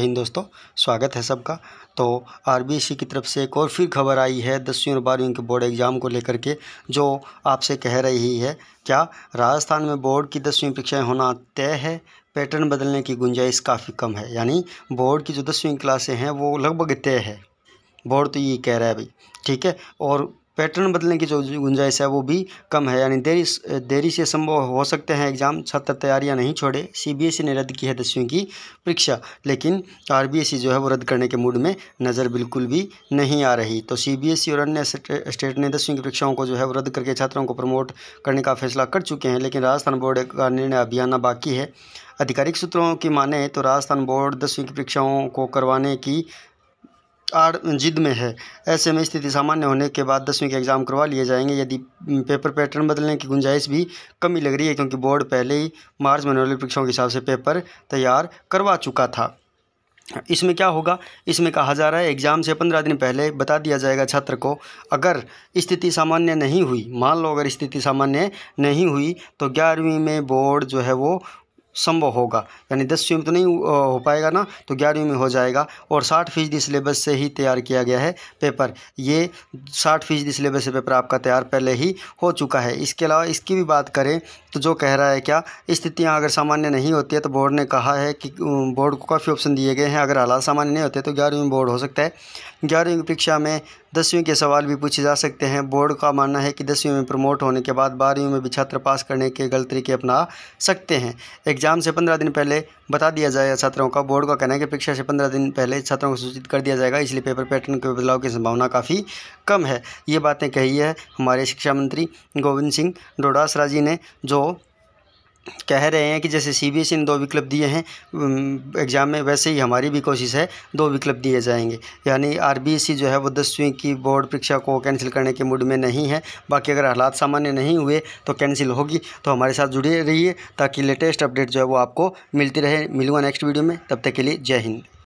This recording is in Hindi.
हिंद दोस्तों स्वागत है सबका तो आरबीसी की तरफ से एक और फिर खबर आई है दसवीं और बारहवीं के बोर्ड एग्ज़ाम को लेकर के जो आपसे कह रही है क्या राजस्थान में बोर्ड की दसवीं परीक्षाएं होना तय है पैटर्न बदलने की गुंजाइश काफ़ी कम है यानी बोर्ड की जो दसवीं क्लासें हैं वो लगभग तय है बोर्ड तो ये कह रहा है भाई ठीक है और पैटर्न बदलने की जो गुंजाइश है वो भी कम है यानी देरी देरी से संभव हो सकते हैं एग्ज़ाम छात्र तैयारियां नहीं छोड़े सीबीएसई ने रद्द की है दसवीं की परीक्षा लेकिन आरबीएसई जो है वो रद्द करने के मूड में नज़र बिल्कुल भी नहीं आ रही तो सीबीएसई और अन्य स्टेट ने दसवीं की परीक्षाओं को जो है वो रद्द करके छात्रों को प्रमोट करने का फैसला कर चुके हैं लेकिन राजस्थान बोर्ड का निर्णय अभी आना बाकी है आधिकारिक सूत्रों की माने तो राजस्थान बोर्ड दसवीं की परीक्षाओं को करवाने की आड़ जिद में है ऐसे में स्थिति सामान्य होने के बाद दसवीं के एग्ज़ाम करवा लिए जाएंगे यदि पेपर पैटर्न बदलने की गुंजाइश भी कमी लग रही है क्योंकि बोर्ड पहले ही मार्च में मनोरल परीक्षाओं के हिसाब से पेपर तैयार करवा चुका था इसमें क्या होगा इसमें कहा जा रहा है एग्ज़ाम से पंद्रह दिन पहले बता दिया जाएगा छात्र को अगर स्थिति सामान्य नहीं हुई मान लो अगर स्थिति सामान्य नहीं हुई तो ग्यारहवीं में बोर्ड जो है वो संभव होगा यानी दसवीं में तो नहीं हो पाएगा ना तो ग्यारहवीं में हो जाएगा और साठ फीसदी सिलेबस से ही तैयार किया गया है पेपर ये साठ फीसदी सिलेबस से पेपर आपका तैयार पहले ही हो चुका है इसके अलावा इसकी भी बात करें तो जो कह रहा है क्या स्थितियाँ अगर सामान्य नहीं होती है तो बोर्ड ने कहा है कि बोर्ड को काफ़ी ऑप्शन दिए गए हैं अगर हालात सामान्य नहीं होते तो ग्यारहवीं बोर्ड हो सकता है ग्यारहवीं की परीक्षा में दसवीं के सवाल भी पूछे जा सकते हैं बोर्ड का मानना है कि दसवीं में प्रमोट होने के बाद बारहवीं में भी छात्र पास करने के गलत तरीके अपना सकते हैं एक एग्जाम से पंद्रह दिन पहले बता दिया जाएगा छात्रों का बोर्ड का कहना है कि परीक्षा से पंद्रह दिन पहले छात्रों को सूचित कर दिया जाएगा इसलिए पेपर पैटर्न के बदलाव की संभावना काफ़ी कम है ये बातें कही है हमारे शिक्षा मंत्री गोविंद सिंह डोडासरा जी ने जो कह रहे हैं कि जैसे सी बी एस ई ने दो विकल्प दिए हैं एग्ज़ाम में वैसे ही हमारी भी कोशिश है दो विकल्प दिए जाएंगे यानी आर बी सी जो है वो दसवीं की बोर्ड परीक्षा को कैंसिल करने के मूड में नहीं है बाकी अगर हालात सामान्य नहीं हुए तो कैंसिल होगी तो हमारे साथ जुड़े रहिए ताकि लेटेस्ट अपडेट जो है वो आपको मिलती रहे मिलूँगा नेक्स्ट वीडियो में तब तक के लिए जय हिंद